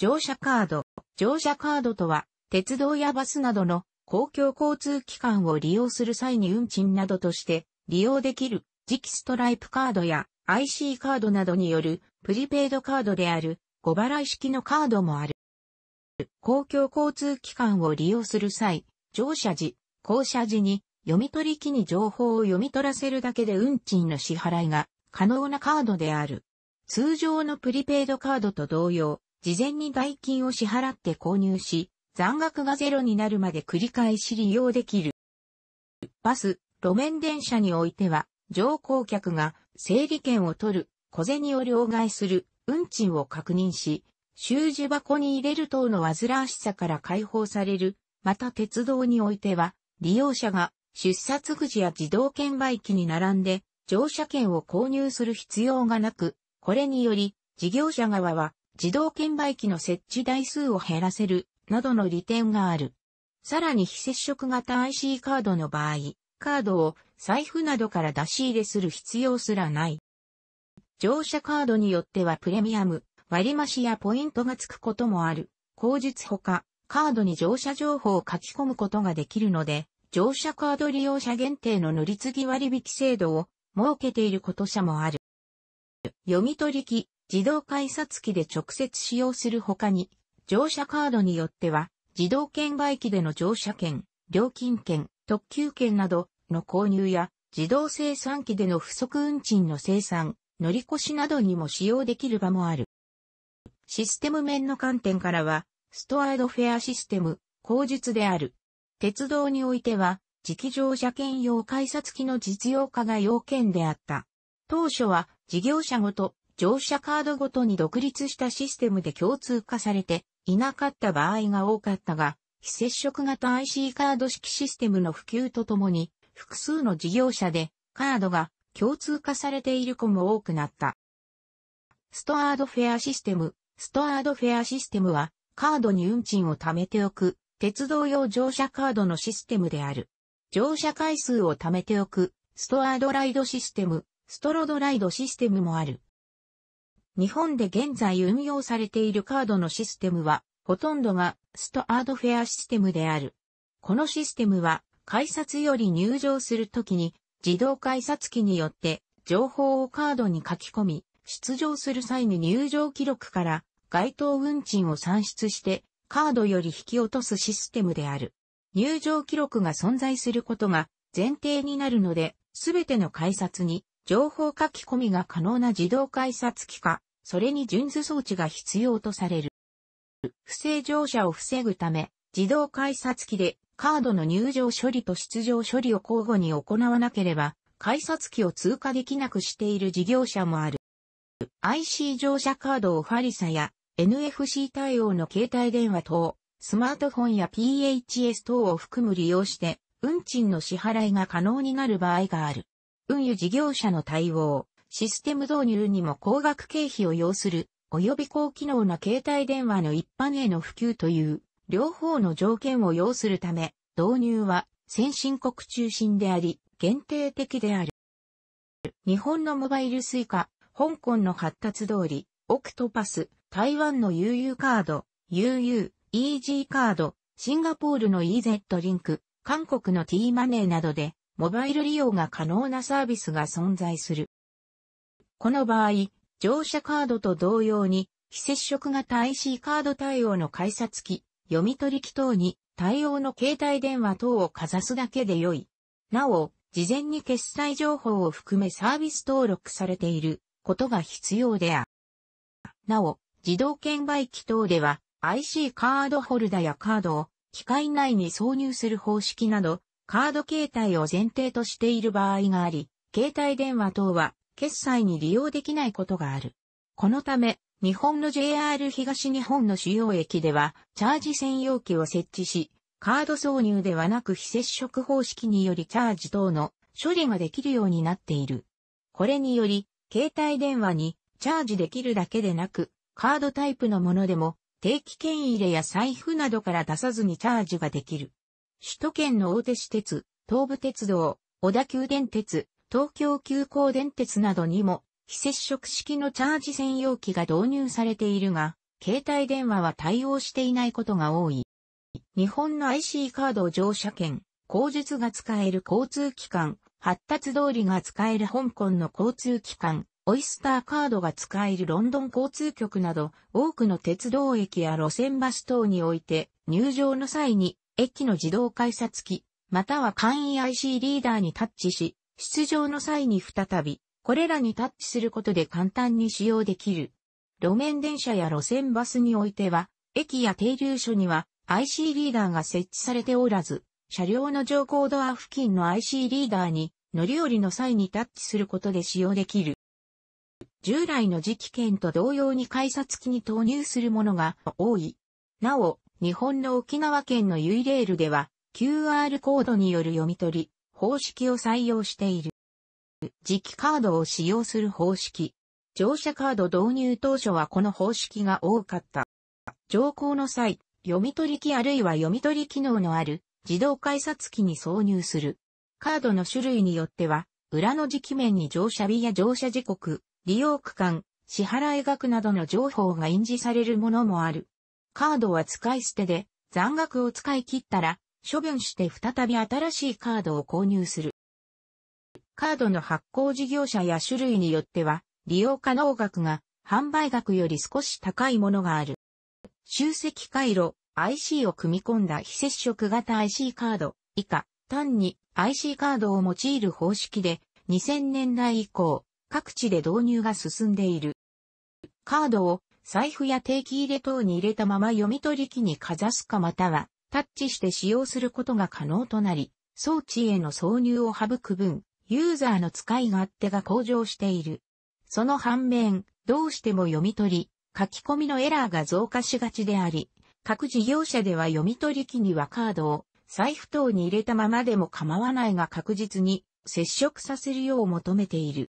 乗車カード。乗車カードとは、鉄道やバスなどの公共交通機関を利用する際に運賃などとして利用できる磁気ストライプカードや IC カードなどによるプリペイドカードである5払い式のカードもある。公共交通機関を利用する際、乗車時、降車時に読み取り機に情報を読み取らせるだけで運賃の支払いが可能なカードである。通常のプリペイドカードと同様、事前に代金を支払って購入し、残額がゼロになるまで繰り返し利用できる。バス、路面電車においては、乗降客が整理券を取る、小銭を両替する、運賃を確認し、習字箱に入れる等の煩わしさから解放される。また鉄道においては、利用者が出札口や自動券売機に並んで乗車券を購入する必要がなく、これにより事業者側は自動券売機の設置台数を減らせる、などの利点がある。さらに非接触型 IC カードの場合、カードを財布などから出し入れする必要すらない。乗車カードによってはプレミアム、割増やポイントがつくこともある。口述ほか、カードに乗車情報を書き込むことができるので、乗車カード利用者限定の乗り継ぎ割引制度を設けていること者もある。読み取り機、自動改札機で直接使用する他に、乗車カードによっては、自動券売機での乗車券、料金券、特急券などの購入や、自動生産機での不足運賃の生産、乗り越しなどにも使用できる場もある。システム面の観点からは、ストアードフェアシステム、口述である。鉄道においては、磁気乗車券用改札機の実用化が要件であった。当初は、事業者ごと乗車カードごとに独立したシステムで共通化されていなかった場合が多かったが、非接触型 IC カード式システムの普及とともに、複数の事業者でカードが共通化されている子も多くなった。ストアードフェアシステム。ストアードフェアシステムは、カードに運賃を貯めておく、鉄道用乗車カードのシステムである。乗車回数を貯めておく、ストアードライドシステム、ストロドライドシステムもある。日本で現在運用されているカードのシステムは、ほとんどがストアードフェアシステムである。このシステムは、改札より入場するときに、自動改札機によって情報をカードに書き込み、出場する際に入場記録から該当運賃を算出してカードより引き落とすシステムである。入場記録が存在することが前提になるので、すべての改札に情報書き込みが可能な自動改札機かそれに準図装置が必要とされる。不正乗車を防ぐため、自動改札機でカードの入場処理と出場処理を交互に行わなければ、改札機を通過できなくしている事業者もある。IC 乗車カードをファリサや NFC 対応の携帯電話等、スマートフォンや PHS 等を含む利用して、運賃の支払いが可能になる場合がある。運輸事業者の対応、システム導入にも高額経費を要する、及び高機能な携帯電話の一般への普及という、両方の条件を要するため、導入は先進国中心であり、限定的である。日本のモバイルスイカ、香港の発達通り、オクトパス、台湾の UU カード、UU、EG カード、シンガポールの EZ リンク、韓国の T マネーなどで、モバイル利用が可能なサービスが存在する。この場合、乗車カードと同様に、非接触型 IC カード対応の改札機、読み取り機等に対応の携帯電話等をかざすだけで良い。なお、事前に決済情報を含めサービス登録されていることが必要である。なお、自動券売機等では IC カードホルダーやカードを機械内に挿入する方式など、カード形態を前提としている場合があり、携帯電話等は決済に利用できないことがある。このため、日本の JR 東日本の主要駅では、チャージ専用機を設置し、カード挿入ではなく非接触方式によりチャージ等の処理ができるようになっている。これにより、携帯電話にチャージできるだけでなく、カードタイプのものでも、定期券入れや財布などから出さずにチャージができる。首都圏の大手私鉄、東武鉄道、小田急電鉄、東京急行電鉄などにも、非接触式のチャージ専用機が導入されているが、携帯電話は対応していないことが多い。日本の IC カード乗車券、口述が使える交通機関、発達通りが使える香港の交通機関、オイスターカードが使えるロンドン交通局など、多くの鉄道駅や路線バス等において、入場の際に、駅の自動改札機、または簡易 IC リーダーにタッチし、出場の際に再び、これらにタッチすることで簡単に使用できる。路面電車や路線バスにおいては、駅や停留所には IC リーダーが設置されておらず、車両の乗降ドア付近の IC リーダーに乗り降りの際にタッチすることで使用できる。従来の磁気券と同様に改札機に投入するものが多い。なお、日本の沖縄県のユイレールでは QR コードによる読み取り、方式を採用している。磁気カードを使用する方式。乗車カード導入当初はこの方式が多かった。乗降の際、読み取り機あるいは読み取り機能のある自動改札機に挿入する。カードの種類によっては、裏の磁気面に乗車日や乗車時刻、利用区間、支払額などの情報が印字されるものもある。カードは使い捨てで、残額を使い切ったら、処分して再び新しいカードを購入する。カードの発行事業者や種類によっては、利用可能額が販売額より少し高いものがある。集積回路 IC を組み込んだ非接触型 IC カード以下、単に IC カードを用いる方式で2000年代以降各地で導入が進んでいる。カードを財布や定期入れ等に入れたまま読み取り機にかざすかまたはタッチして使用することが可能となり、装置への挿入を省く分、ユーザーの使い勝手が向上している。その反面、どうしても読み取り、書き込みのエラーが増加しがちであり、各事業者では読み取り機にはカードを財布等に入れたままでも構わないが確実に接触させるよう求めている。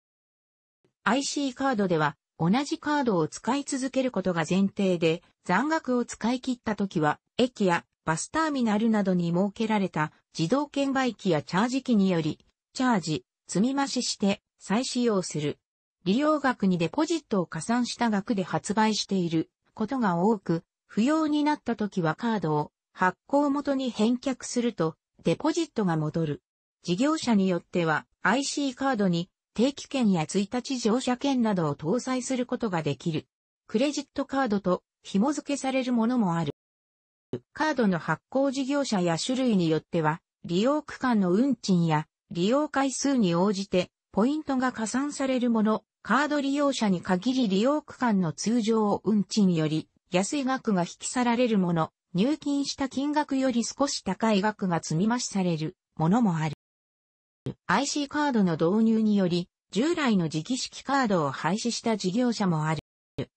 IC カードでは同じカードを使い続けることが前提で残額を使い切った時は駅やバスターミナルなどに設けられた自動券売機やチャージ機により、チャージ、積み増しして再使用する。利用額にデポジットを加算した額で発売していることが多く、不要になった時はカードを発行元に返却すると、デポジットが戻る。事業者によっては IC カードに定期券や1日乗車券などを搭載することができる。クレジットカードと紐付けされるものもある。カードの発行事業者や種類によっては、利用区間の運賃や利用回数に応じて、ポイントが加算されるもの、カード利用者に限り利用区間の通常運賃より安い額が引き去られるもの、入金した金額より少し高い額が積み増しされるものもある。IC カードの導入により、従来の磁気式カードを廃止した事業者もある。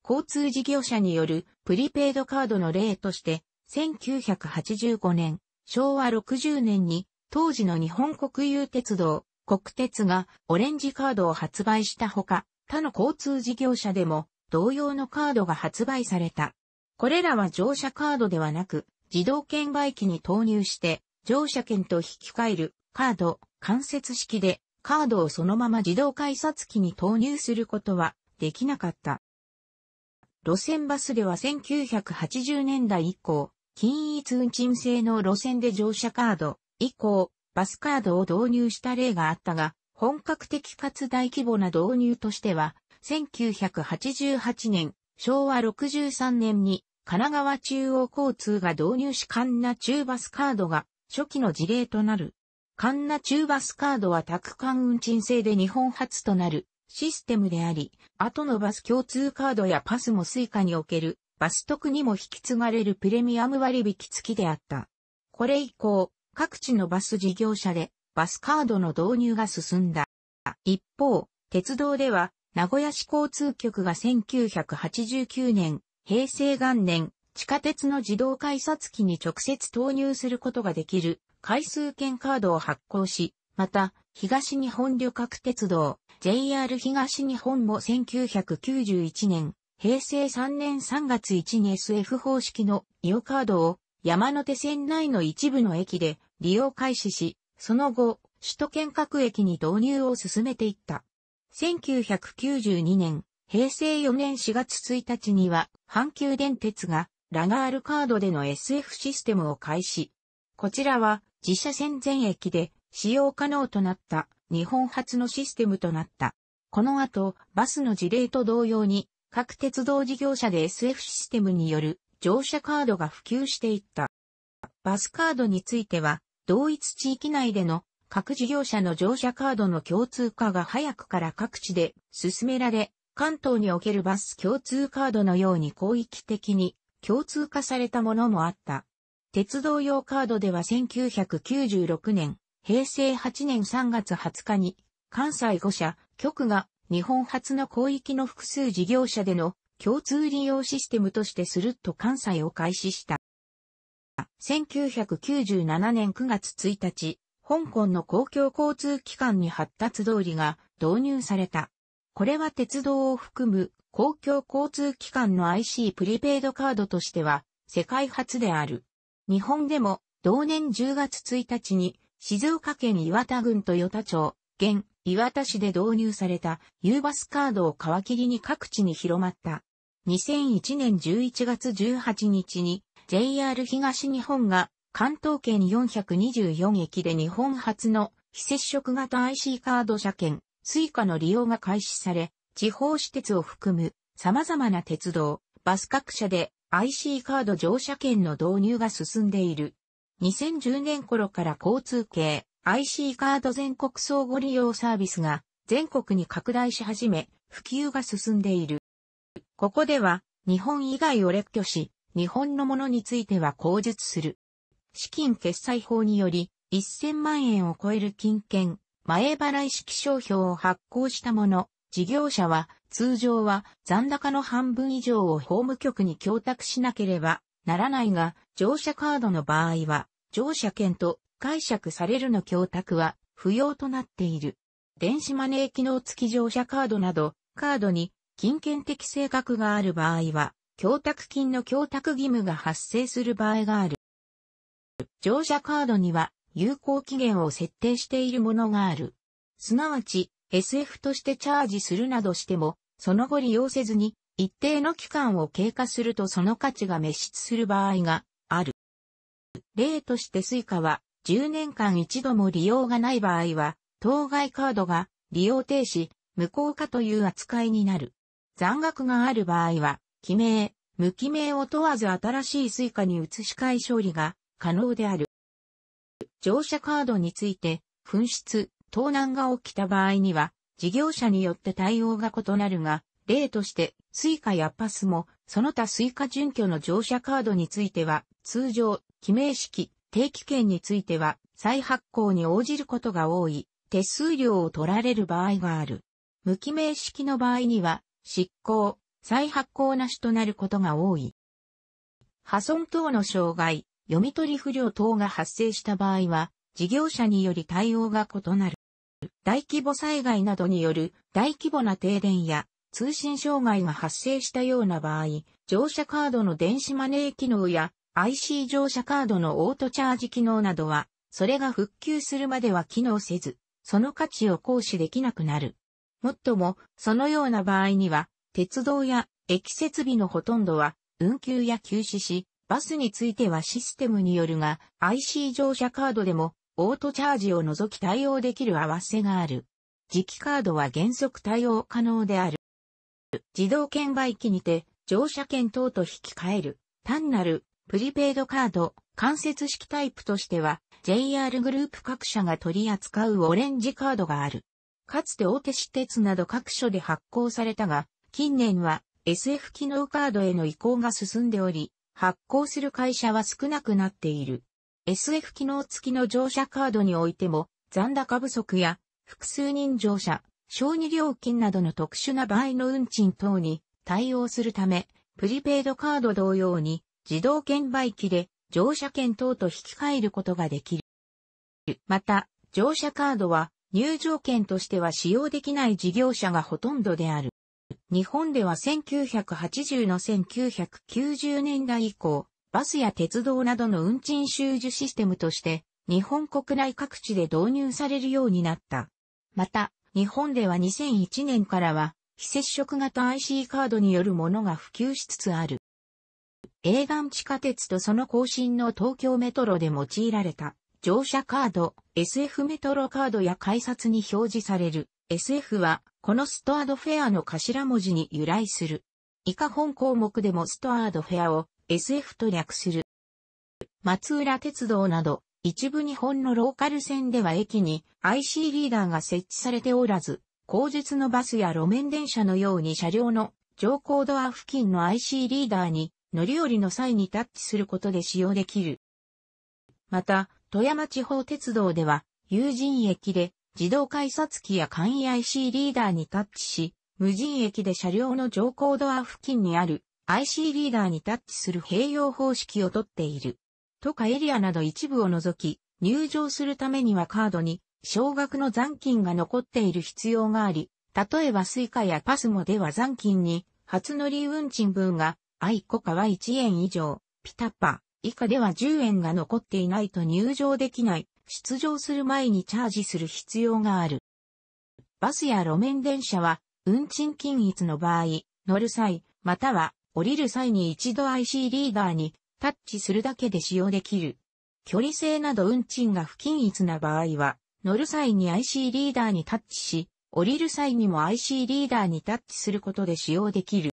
交通事業者によるプリペイドカードの例として、1985年、昭和60年に、当時の日本国有鉄道、国鉄がオレンジカードを発売したほか、他の交通事業者でも同様のカードが発売された。これらは乗車カードではなく、自動券売機に投入して、乗車券と引き換えるカード、間接式で、カードをそのまま自動改札機に投入することはできなかった。路線バスでは1980年代以降、均一運賃制の路線で乗車カード、以降、バスカードを導入した例があったが、本格的かつ大規模な導入としては、1988年、昭和63年に、神奈川中央交通が導入しカンナ中バスカードが初期の事例となる。カンナ中バスカードは宅間運賃制で日本初となるシステムであり、後のバス共通カードやパスもスイカにおけるバス特にも引き継がれるプレミアム割引付きであった。これ以降、各地のバス事業者でバスカードの導入が進んだ。一方、鉄道では、名古屋市交通局が1989年、平成元年、地下鉄の自動改札機に直接投入することができる回数券カードを発行し、また、東日本旅客鉄道、JR 東日本も1991年、平成3年3月1に SF 方式のイオカードを山手線内の一部の駅で利用開始し、その後、首都圏各駅に導入を進めていった。1992年、平成4年4月1日には、阪急電鉄がラガールカードでの SF システムを開始。こちらは自社線全駅で使用可能となった日本初のシステムとなった。この後、バスの事例と同様に各鉄道事業者で SF システムによる乗車カードが普及していった。バスカードについては、同一地域内での各事業者の乗車カードの共通化が早くから各地で進められ、関東におけるバス共通カードのように広域的に共通化されたものもあった。鉄道用カードでは1996年、平成8年3月20日に関西5社、局が日本初の広域の複数事業者での共通利用システムとしてスルッと関西を開始した。1997年9月1日、香港の公共交通機関に発達通りが導入された。これは鉄道を含む公共交通機関の IC プリペイドカードとしては世界初である。日本でも同年10月1日に静岡県岩田郡と与田町、現磐田市で導入された U バスカードを皮切りに各地に広まった。2001年11月18日に JR 東日本が関東圏424駅で日本初の非接触型 IC カード車券、Suica の利用が開始され、地方私鉄を含む様々な鉄道、バス各社で IC カード乗車券の導入が進んでいる。2010年頃から交通系、IC カード全国相互利用サービスが全国に拡大し始め、普及が進んでいる。ここでは、日本以外を列挙し、日本のものについては口述する。資金決済法により、1000万円を超える金券、前払い式商標を発行したもの、事業者は、通常は残高の半分以上を法務局に供託しなければならないが、乗車カードの場合は、乗車券と解釈されるの供託は不要となっている。電子マネー機能付き乗車カードなど、カードに金券的性格がある場合は、供託金の供託義務が発生する場合がある。乗車カードには有効期限を設定しているものがある。すなわち、SF としてチャージするなどしても、その後利用せずに、一定の期間を経過するとその価値が滅失する場合がある。例として Suica は、10年間一度も利用がない場合は、当該カードが利用停止、無効化という扱いになる。残額がある場合は、記名、無記名を問わず新しいスイカに移し替え処理が可能である。乗車カードについて、紛失、盗難が起きた場合には、事業者によって対応が異なるが、例として、スイカやパスも、その他スイカ準拠の乗車カードについては、通常、記名式、定期券については再発行に応じることが多い、手数料を取られる場合がある。無記名式の場合には、執行、再発行なしとなることが多い。破損等の障害、読み取り不良等が発生した場合は、事業者により対応が異なる。大規模災害などによる大規模な停電や通信障害が発生したような場合、乗車カードの電子マネー機能や IC 乗車カードのオートチャージ機能などは、それが復旧するまでは機能せず、その価値を行使できなくなる。もっとも、そのような場合には、鉄道や駅設備のほとんどは、運休や休止し、バスについてはシステムによるが、IC 乗車カードでも、オートチャージを除き対応できる合わせがある。磁気カードは原則対応可能である。自動券売機にて、乗車券等と引き換える。単なるプリペイドカード、間接式タイプとしては、JR グループ各社が取り扱うオレンジカードがある。かつて大手私鉄など各所で発行されたが、近年は SF 機能カードへの移行が進んでおり、発行する会社は少なくなっている。SF 機能付きの乗車カードにおいても、残高不足や、複数人乗車、小児料金などの特殊な場合の運賃等に対応するため、プリペイドカード同様に、自動券売機で乗車券等と引き換えることができる。また、乗車カードは入場券としては使用できない事業者がほとんどである。日本では1980の1990年代以降、バスや鉄道などの運賃収受システムとして、日本国内各地で導入されるようになった。また、日本では2001年からは、非接触型 IC カードによるものが普及しつつある。映画地下鉄とその更新の東京メトロで用いられた乗車カード、SF メトロカードや改札に表示される SF はこのストアードフェアの頭文字に由来する。以下本項目でもストアードフェアを SF と略する。松浦鉄道など一部日本のローカル線では駅に IC リーダーが設置されておらず、後日のバスや路面電車のように車両の乗降ドア付近の IC リーダーに乗り降りの際にタッチすることで使用できる。また、富山地方鉄道では、有人駅で自動改札機や簡易 IC リーダーにタッチし、無人駅で車両の乗降ドア付近にある IC リーダーにタッチする併用方式をとっている。都下エリアなど一部を除き、入場するためにはカードに少額の残金が残っている必要があり、例えばスイカやパスモでは残金に初乗り運賃分が愛子カは1円以上、ピタパ以下では10円が残っていないと入場できない、出場する前にチャージする必要がある。バスや路面電車は、運賃均一の場合、乗る際、または降りる際に一度 IC リーダーにタッチするだけで使用できる。距離性など運賃が不均一な場合は、乗る際に IC リーダーにタッチし、降りる際にも IC リーダーにタッチすることで使用できる。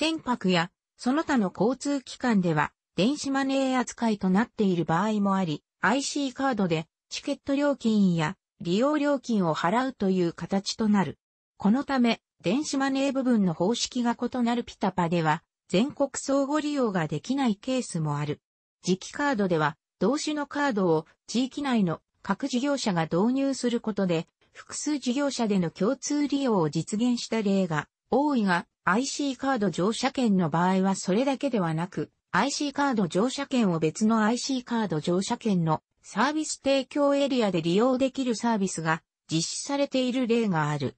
船舶やその他の交通機関では電子マネー扱いとなっている場合もあり、IC カードでチケット料金や利用料金を払うという形となる。このため、電子マネー部分の方式が異なるピタパでは、全国相互利用ができないケースもある。磁気カードでは、同種のカードを地域内の各事業者が導入することで、複数事業者での共通利用を実現した例が多いが、IC カード乗車券の場合はそれだけではなく、IC カード乗車券を別の IC カード乗車券のサービス提供エリアで利用できるサービスが実施されている例がある。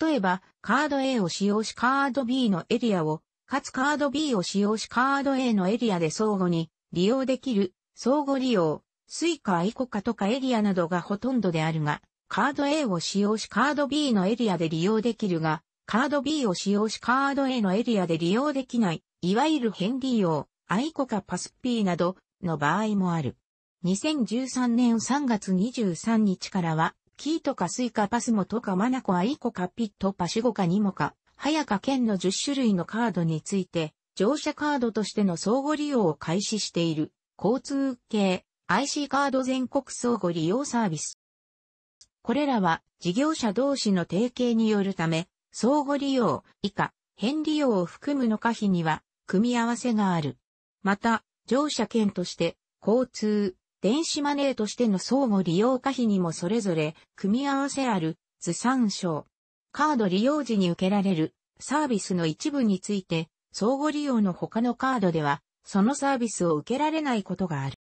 例えば、カード A を使用しカード B のエリアを、かつカード B を使用しカード A のエリアで相互に利用できる相互利用、スイカ、イコカとかエリアなどがほとんどであるが、カード A を使用しカード B のエリアで利用できるが、カード B を使用しカード A のエリアで利用できない、いわゆる変利用、アイコかパス P などの場合もある。2013年3月23日からは、キートかスイカパスモとかマナコアイコかピットパシゴかニモか、早か県の10種類のカードについて、乗車カードとしての相互利用を開始している、交通系 IC カード全国相互利用サービス。これらは事業者同士の提携によるため、相互利用以下、変利用を含むの可否には、組み合わせがある。また、乗車券として、交通、電子マネーとしての相互利用可否にもそれぞれ、組み合わせある、図参照。カード利用時に受けられる、サービスの一部について、相互利用の他のカードでは、そのサービスを受けられないことがある。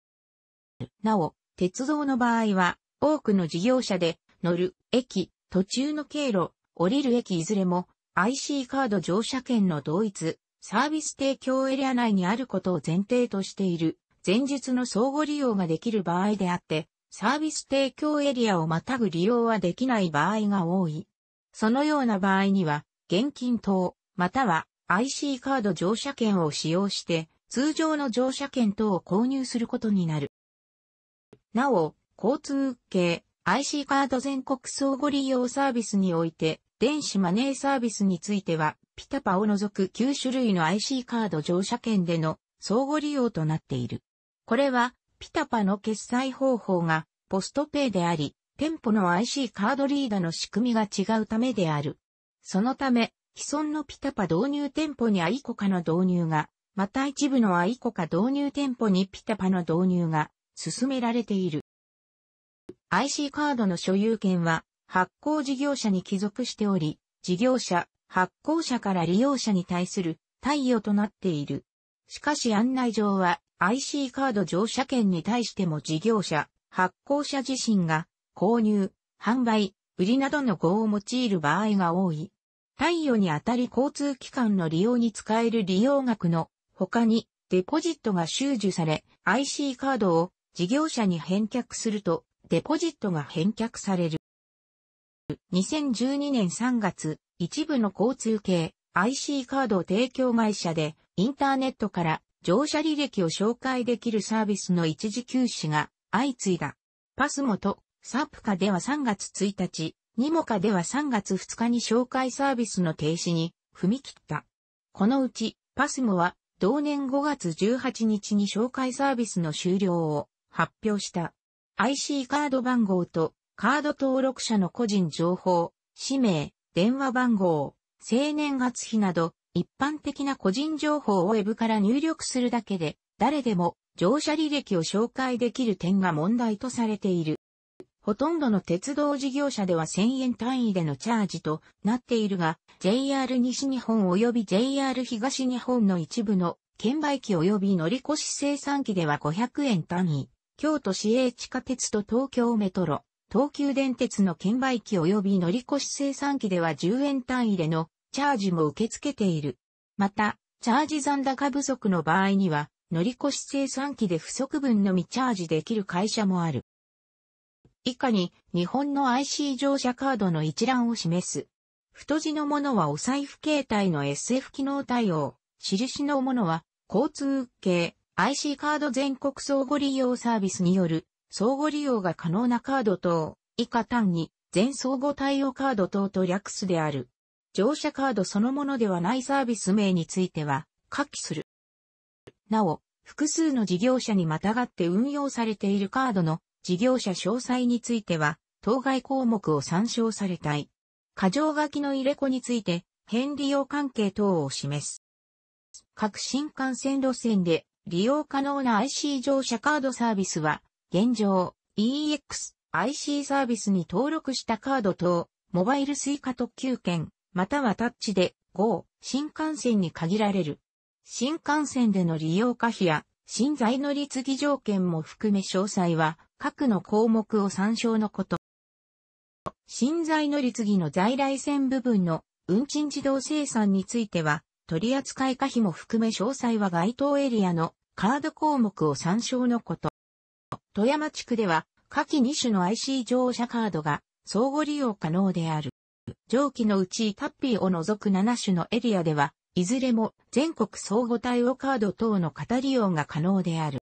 なお、鉄道の場合は、多くの事業者で、乗る、駅、途中の経路、降りる駅いずれも IC カード乗車券の同一、サービス提供エリア内にあることを前提としている、前述の相互利用ができる場合であって、サービス提供エリアをまたぐ利用はできない場合が多い。そのような場合には、現金等、または IC カード乗車券を使用して、通常の乗車券等を購入することになる。なお、交通系 IC カード全国相互利用サービスにおいて、電子マネーサービスについては、ピタパを除く9種類の IC カード乗車券での相互利用となっている。これは、ピタパの決済方法がポストペイであり、店舗の IC カードリーダーの仕組みが違うためである。そのため、既存のピタパ導入店舗にアイコカの導入が、また一部のアイコカ導入店舗にピタパの導入が進められている。IC カードの所有権は発行事業者に帰属しており、事業者、発行者から利用者に対する貸与となっている。しかし案内状は IC カード乗車券に対しても事業者、発行者自身が購入、販売、売りなどの語を用いる場合が多い。対応にあたり交通機関の利用に使える利用額の他にデポジットが収受され IC カードを事業者に返却するとデポジットが返却される。2012年3月、一部の交通系 IC カード提供会社でインターネットから乗車履歴を紹介できるサービスの一時休止が相次いだ。パスモとサプカでは3月1日、ニモカでは3月2日に紹介サービスの停止に踏み切った。このうちパスモは同年5月18日に紹介サービスの終了を発表した。IC カード番号とカード登録者の個人情報、氏名、電話番号、生年月日など、一般的な個人情報を Web から入力するだけで、誰でも乗車履歴を紹介できる点が問題とされている。ほとんどの鉄道事業者では1000円単位でのチャージとなっているが、JR 西日本及び JR 東日本の一部の券売機及び乗り越し生産機では500円単位、京都市営地下鉄と東京メトロ、東急電鉄の券売機及び乗り越し生産機では10円単位でのチャージも受け付けている。また、チャージ残高不足の場合には、乗り越し生産機で不足分のみチャージできる会社もある。以下に、日本の IC 乗車カードの一覧を示す。太字のものはお財布形態の SF 機能対応。印のものは、交通系、IC カード全国相互利用サービスによる相互利用が可能なカード等、以下単に、全相互対応カード等と略すである。乗車カードそのものではないサービス名については、下記する。なお、複数の事業者にまたがって運用されているカードの事業者詳細については、当該項目を参照されたい。過剰書きの入れ子について、変利用関係等を示す。各新幹線路線で利用可能な IC 乗車カードサービスは、現状、EX、IC サービスに登録したカード等、モバイル suica 特急券、またはタッチで、GO、新幹線に限られる。新幹線での利用可否や、新材の立儀条件も含め詳細は、各の項目を参照のこと。新材の立儀の在来線部分の運賃自動生産については、取扱い可否も含め詳細は該当エリアのカード項目を参照のこと。富山地区では、下記2種の IC 乗車カードが相互利用可能である。上記のうちタッピーを除く7種のエリアでは、いずれも全国相互対応カード等の型利用が可能である。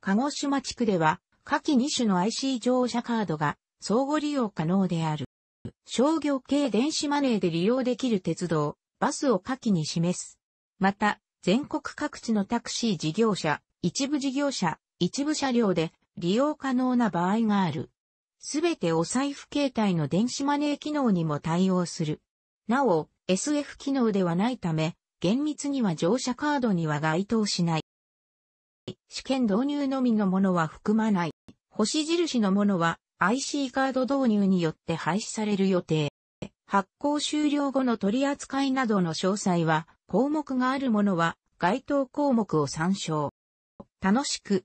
鹿児島地区では、下記2種の IC 乗車カードが相互利用可能である。商業系電子マネーで利用できる鉄道、バスを下記に示す。また、全国各地のタクシー事業者、一部事業者、一部車両で利用可能な場合がある。すべてお財布携帯の電子マネー機能にも対応する。なお、SF 機能ではないため、厳密には乗車カードには該当しない。試験導入のみのものは含まない。星印のものは IC カード導入によって廃止される予定。発行終了後の取り扱いなどの詳細は、項目があるものは該当項目を参照。楽しく、